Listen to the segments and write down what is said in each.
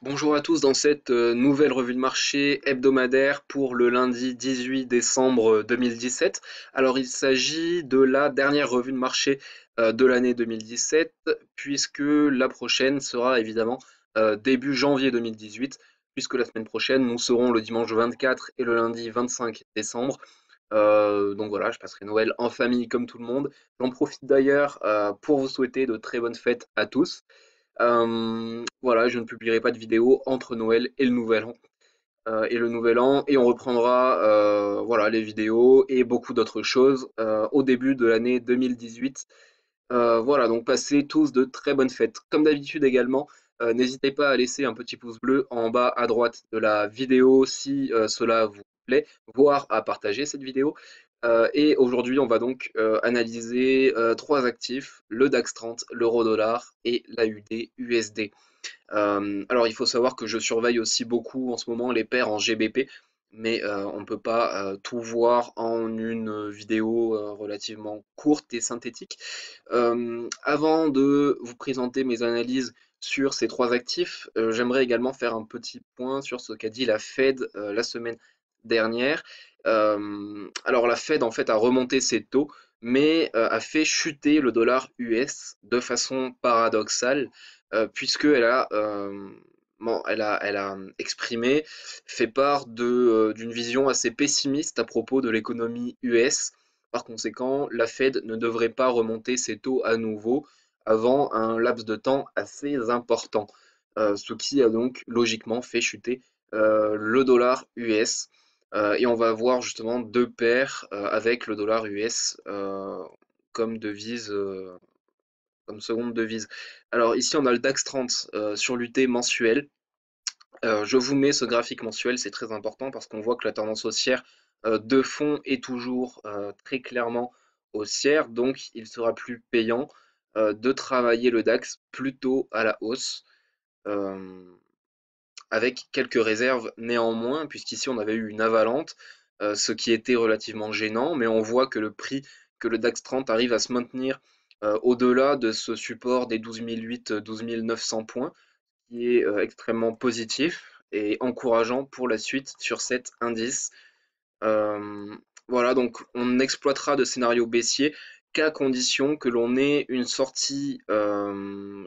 Bonjour à tous dans cette euh, nouvelle revue de marché hebdomadaire pour le lundi 18 décembre 2017. Euh, Alors il s'agit de la dernière revue de marché euh, de l'année 2017 puisque la prochaine sera évidemment début janvier 2018 puisque la semaine prochaine nous serons le dimanche 24 et le lundi 25 décembre. donc voilà, je passerai Noël en famille comme tout le monde. J'en profite d'ailleurs pour vous souhaiter de très bonnes fêtes à tous. Euh, voilà, je ne publierai pas de vidéo entre Noël et le Nouvel An. Euh, et le Nouvel An, et on reprendra euh, voilà, les vidéos et beaucoup d'autres choses au début de l'année 2018. voilà, donc passez tous de très bonnes fêtes. Comme d'habitude également, n'hésitez pas à laisser un petit pouce bleu en bas à droite de la vidéo si cela vous plaît, voire à partager cette vidéo. Euh, et aujourd'hui, on va donc euh, analyser euh, trois actifs, le DAX 30, l'euro-dollar et l'AUD USD. alors, il faut savoir que je surveille aussi beaucoup en ce moment les paires en GBP, mais on ne peut pas tout voir en une vidéo relativement courte et synthétique. avant de vous présenter mes analyses sur ces trois actifs, j'aimerais également faire un petit point sur ce qu'a dit la Fed la semaine dernière. Euh, alors la Fed en fait a remonté ses taux, mais euh, a fait chuter le dollar US de façon paradoxale, euh, puisque puisqu'elle a, elle elle a exprimé, fait part d'une vision assez pessimiste à propos de l'économie US. Par conséquent, la Fed ne devrait pas remonter ses taux à nouveau avant un laps de temps assez important, ce qui a donc logiquement fait chuter le dollar US. Euh, et on va avoir justement deux paires euh, avec le dollar US euh, comme devise comme seconde devise. Alors ici on a le DAX 30 sur l'UT mensuel. je vous mets ce graphique mensuel, c'est très important parce qu'on voit que la tendance haussière de fond est toujours très clairement haussière, donc il sera plus payant de travailler le DAX plutôt à la hausse avec quelques réserves néanmoins, puisqu'ici on avait eu une avalante, euh, ce qui était relativement gênant, mais on voit que le prix, que le DAX 30 arrive à se maintenir euh, au-delà de ce support des 12008, 12900 euh, points, qui est extrêmement positif et encourageant pour la suite sur cet indice. voilà, donc on exploitera de scénario baissier qu'à condition que l'on ait une sortie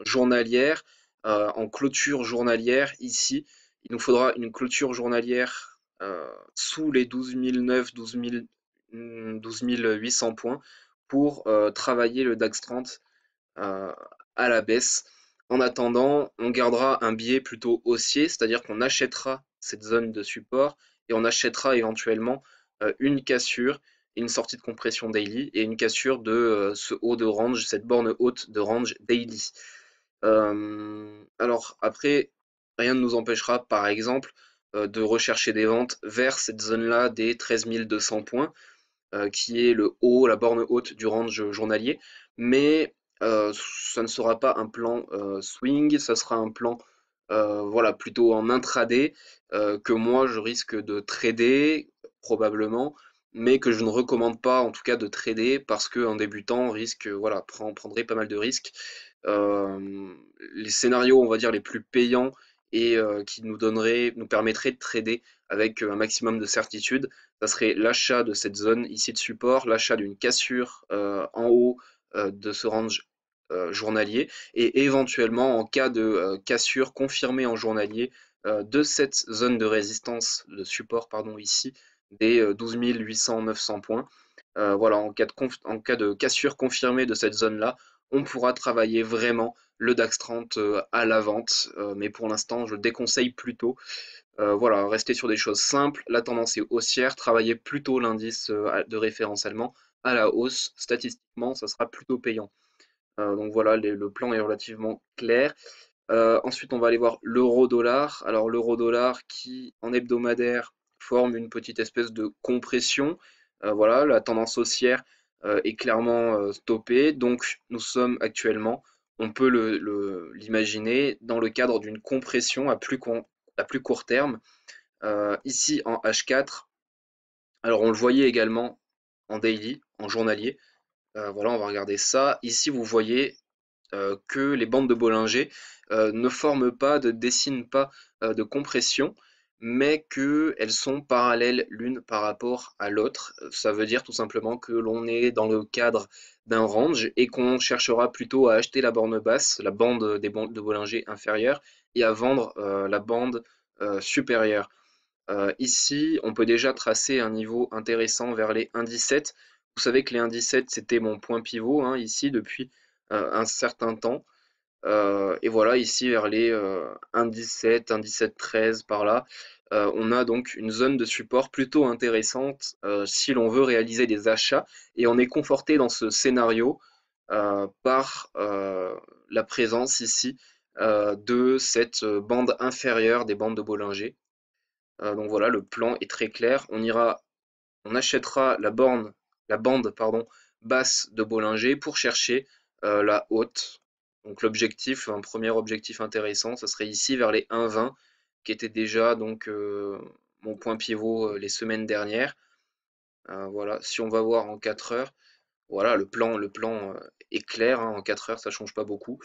journalière euh, en clôture journalière ici. Il nous faudra une clôture journalière euh, sous les 12 900, hmm, points pour euh, travailler le DAX 30 à la baisse. En attendant, on gardera un biais plutôt haussier, c'est-à-dire qu'on achètera cette zone de support et on achètera éventuellement une cassure, une sortie de compression daily et une cassure de ce haut de range, cette borne haute de range daily. Euh, alors après, rien ne nous empêchera, par exemple, euh, de rechercher des ventes vers cette zone-là des 13 200 points, euh, qui est le haut, la borne haute du range journalier. Mais ça ne sera pas un plan swing, ça sera un plan voilà, plutôt en intraday que moi je risque de trader probablement, mais que je ne recommande pas en tout cas de trader parce qu'un débutant risque, voilà, prendrait pas mal de risques euh, les scénarios, on va dire, les plus payants et euh, qui nous donnerait, nous permettrait de trader avec euh, un maximum de certitude. Ça serait l'achat de cette zone ici de support, l'achat d'une cassure en haut de ce range journalier et éventuellement en cas de cassure confirmée en journalier de cette zone de résistance, de support pardon ici, des 12 800-900 points. voilà, en cas, en cas de cassure confirmée de cette zone-là, on pourra travailler vraiment le DAX 30 euh, à la vente. Euh, mais pour l'instant, je déconseille plutôt. Euh, voilà, rester sur des choses simples. La tendance est haussière. Travailler plutôt l'indice de référence allemand à la hausse. Statistiquement, ça sera plutôt payant. donc voilà, le plan est relativement clair. ensuite, on va aller voir l'euro-dollar. Alors l'euro-dollar qui, en hebdomadaire, forme une petite espèce de compression. voilà, la tendance haussière euh, est clairement euh, stoppé. Donc nous sommes actuellement, on peut l'imaginer, dans le cadre d'une compression à plus, plus court terme. Euh, ici en H4, alors on le voyait également en daily, en journalier. voilà, on va regarder ça. Ici, vous voyez que les bandes de Bollinger ne forment pas, ne dessinent pas de compression mais qu'elles sont parallèles l'une par rapport à l'autre. Ça veut dire tout simplement que l'on est dans le cadre d'un range et qu'on cherchera plutôt à acheter la borne basse, la bande des bandes de Bollinger inférieure, et à vendre euh, la bande euh, supérieure. Euh, ici, on peut déjà tracer un niveau intéressant vers les 1,17. Vous savez que les 1,17, c'était mon point pivot hein, ici depuis un certain temps. Euh, et voilà, ici vers les 1.17 1,17, 1,17,13 par là, euh, on a donc une zone de support plutôt intéressante euh, si l'on veut réaliser des achats et on est conforté dans ce scénario par la présence ici de cette bande inférieure des bandes de Bollinger. donc voilà, le plan est très clair. On ira, on achètera la borne, la bande pardon, basse de Bollinger pour chercher la haute donc l'objectif, un premier objectif intéressant, ce serait ici vers les 1,20 qui était déjà donc euh, mon point pivot euh, les semaines dernières. Euh, voilà, si on va voir en 4 heures, voilà, le plan, le plan est clair, hein, en 4 heures ça change pas beaucoup.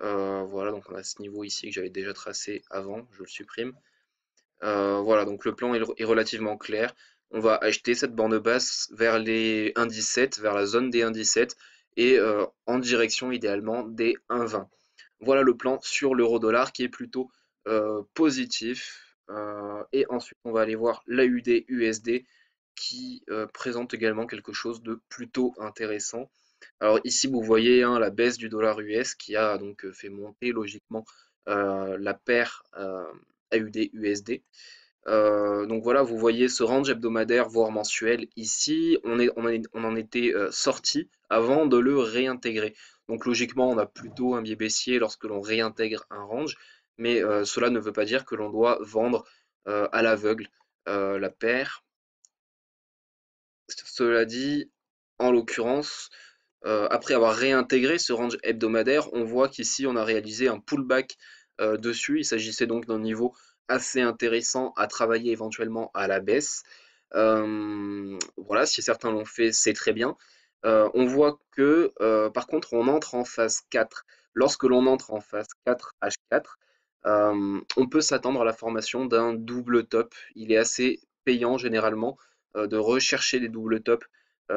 voilà, donc on a ce niveau ici que j'avais déjà tracé avant, je le supprime. voilà, donc le plan est, est, relativement clair. On va acheter cette borne basse vers les 1,17, vers la zone des 1,17 et euh, en direction idéalement des 1,20. Voilà le plan sur l'euro dollar qui est plutôt euh, positif. Euh, et ensuite, on va aller voir l'AUD USD qui présente également quelque chose de plutôt intéressant. Alors ici, vous voyez hein, la baisse du dollar US qui a donc fait monter logiquement la paire AUD-USD. Euh, donc voilà, vous voyez ce range hebdomadaire, voire mensuel ici. On, en était euh, sorti avant de le réintégrer. Donc logiquement, on a plutôt un biais baissier lorsque l'on réintègre un range, mais euh, cela ne veut pas dire que l'on doit vendre à l'aveugle la paire. Cela dit, en l'occurrence, après avoir réintégré ce range hebdomadaire, on voit qu'ici on a réalisé un pullback dessus. Il s'agissait donc d'un niveau assez intéressant à travailler éventuellement à la baisse. Euh, voilà, si certains l'ont fait, c'est très bien. Euh, on voit que, euh, par contre, on entre en phase 4. Lorsque l'on entre en phase 4 H4, on peut s'attendre à la formation d'un double top. Il est assez payant généralement de rechercher les double tops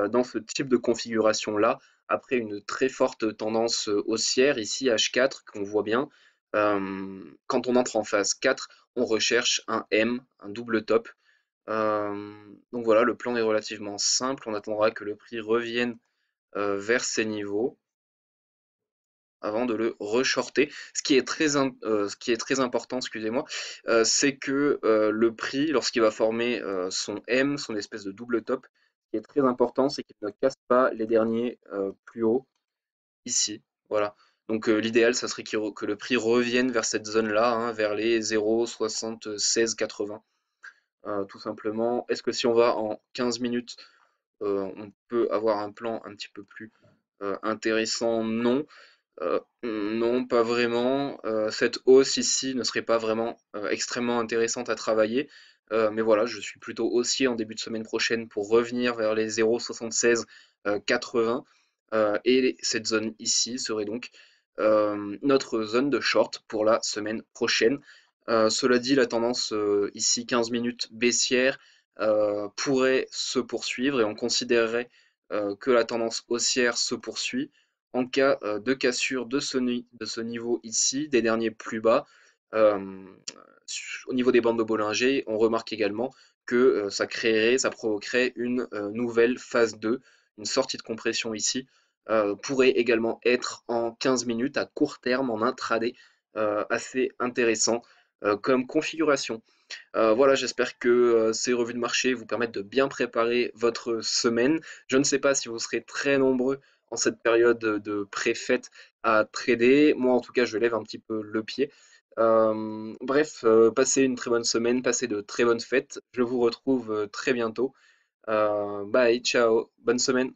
dans ce type de configuration-là, après une très forte tendance haussière ici H4 qu'on voit bien. quand on entre en phase 4, on recherche un M, un double top. Euh, donc voilà, le plan est relativement simple. On attendra que le prix revienne euh, vers ces niveaux avant de le reshorter. Ce qui est très, euh, ce qui est très important, excusez-moi, c'est que le prix, lorsqu'il va former son M, son espèce de double top, qui est très important, c'est qu'il ne casse pas les derniers plus hauts ici. Voilà. Donc euh, l'idéal, ça serait que le prix revienne vers cette zone-là, hein, vers les 0,7680. Euh, tout simplement, est-ce que si on va en 15 minutes, euh, on peut avoir un plan un petit peu plus intéressant Non. non, pas vraiment. cette hausse ici ne serait pas vraiment extrêmement intéressante à travailler. mais voilà, je suis plutôt haussier en début de semaine prochaine pour revenir vers les 0,7680. et cette zone ici serait donc euh, notre zone de short pour la semaine prochaine. Euh, cela dit, la tendance euh, ici 15 minutes baissière pourrait se poursuivre et on considérerait que la tendance haussière se poursuit en cas de cassure de ce, niveau ici, des derniers plus bas. au niveau des bandes de Bollinger, on remarque également que ça créerait, ça provoquerait une nouvelle phase 2, une sortie de compression ici, euh, pourrait également être en 15 minutes à court terme, en intraday, euh, assez intéressant euh, comme configuration. voilà, j'espère que ces revues de marché vous permettent de bien préparer votre semaine. Je ne sais pas si vous serez très nombreux en cette période de pré préfète à trader. Moi, en tout cas, je lève un petit peu le pied. bref, passez une très bonne semaine, passez de très bonnes fêtes. Je vous retrouve très bientôt. bye, ciao, bonne semaine.